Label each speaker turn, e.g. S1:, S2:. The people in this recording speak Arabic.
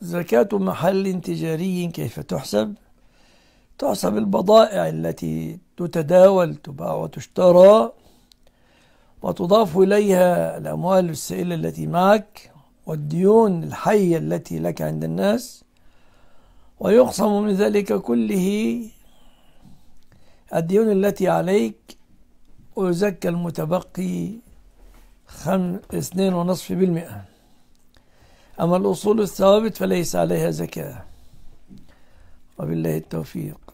S1: زكاة محل تجاري كيف تحسب؟ تحسب البضائع التي تتداول تباع وتشترى وتضاف إليها الأموال السائلة التي معك والديون الحية التي لك عند الناس ويقسم من ذلك كله الديون التي عليك ويزكى المتبقي خم... اثنين ونصف بالمئة أما الأصول الثوابت فليس عليها زكاة وبالله التوفيق